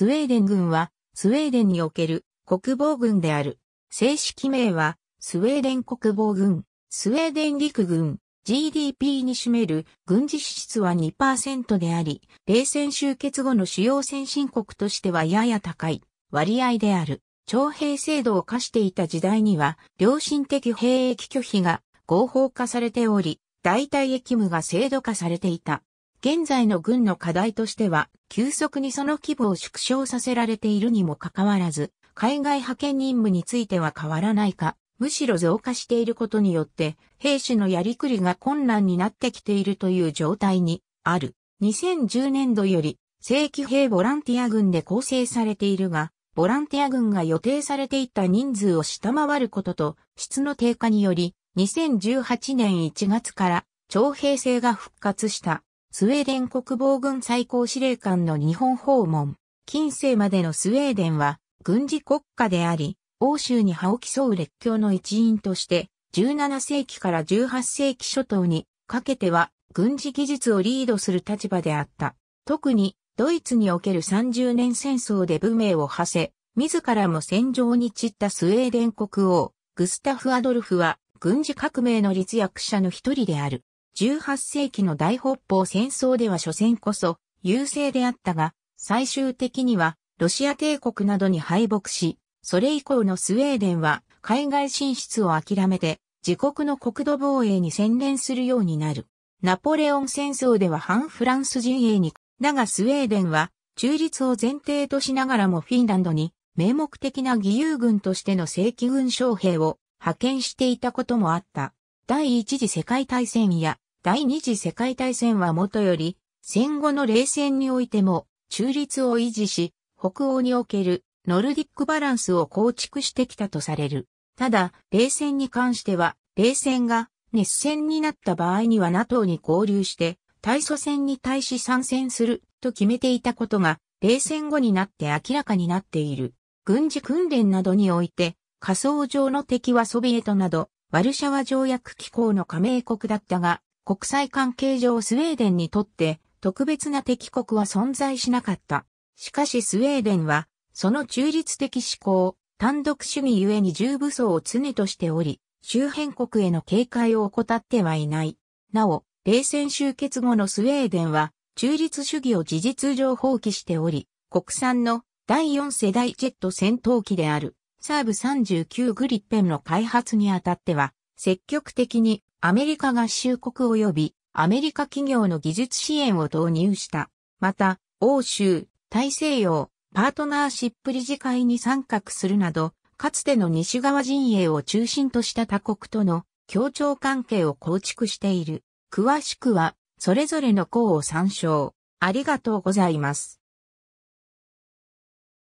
スウェーデン軍は、スウェーデンにおける国防軍である。正式名は、スウェーデン国防軍、スウェーデン陸軍、GDP に占める軍事支出は2%であり、冷戦終結後の主要先進国としてはやや高い割合である。徴兵制度を課していた時代には、良心的兵役拒否が合法化されており、代替役務が制度化されていた。現在の軍の課題としては、急速にその規模を縮小させられているにもかかわらず、海外派遣任務については変わらないか、むしろ増加していることによって、兵士のやりくりが困難になってきているという状態にある。2010年度より、正規兵ボランティア軍で構成されているが、ボランティア軍が予定されていた人数を下回ることと、質の低下により、2018年1月から徴兵制が復活した。スウェーデン国防軍最高司令官の日本訪問。近世までのスウェーデンは軍事国家であり、欧州に歯を競う列強の一員として、17世紀から18世紀初頭にかけては軍事技術をリードする立場であった。特にドイツにおける30年戦争で武名を馳せ、自らも戦場に散ったスウェーデン国王、グスタフ・アドルフは軍事革命の立役者の一人である。18世紀の大北方戦争では所詮こそ優勢であったが、最終的にはロシア帝国などに敗北し、それ以降のスウェーデンは海外進出を諦めて自国の国土防衛に専念するようになる。ナポレオン戦争では反フランス陣営に、だがスウェーデンは中立を前提としながらもフィンランドに名目的な義勇軍としての正規軍将兵を派遣していたこともあった。第一次世界大戦や第二次世界大戦はもとより、戦後の冷戦においても中立を維持し、北欧におけるノルディックバランスを構築してきたとされる。ただ、冷戦に関しては、冷戦が熱戦になった場合には NATO に合流して、対ソ戦に対し参戦すると決めていたことが、冷戦後になって明らかになっている。軍事訓練などにおいて、仮想上の敵はソビエトなど、ワルシャワ条約機構の加盟国だったが、国際関係上スウェーデンにとって特別な敵国は存在しなかった。しかしスウェーデンは、その中立的思考、単独主義ゆえに重武装を常としており、周辺国への警戒を怠ってはいない。なお、冷戦終結後のスウェーデンは、中立主義を事実上放棄しており、国産の第4世代ジェット戦闘機である、サーブ39グリッペンの開発にあたっては、積極的にアメリカ合衆国及びアメリカ企業の技術支援を導入した。また、欧州、大西洋、パートナーシップ理事会に参画するなど、かつての西側陣営を中心とした他国との協調関係を構築している。詳しくは、それぞれの項を参照。ありがとうございます。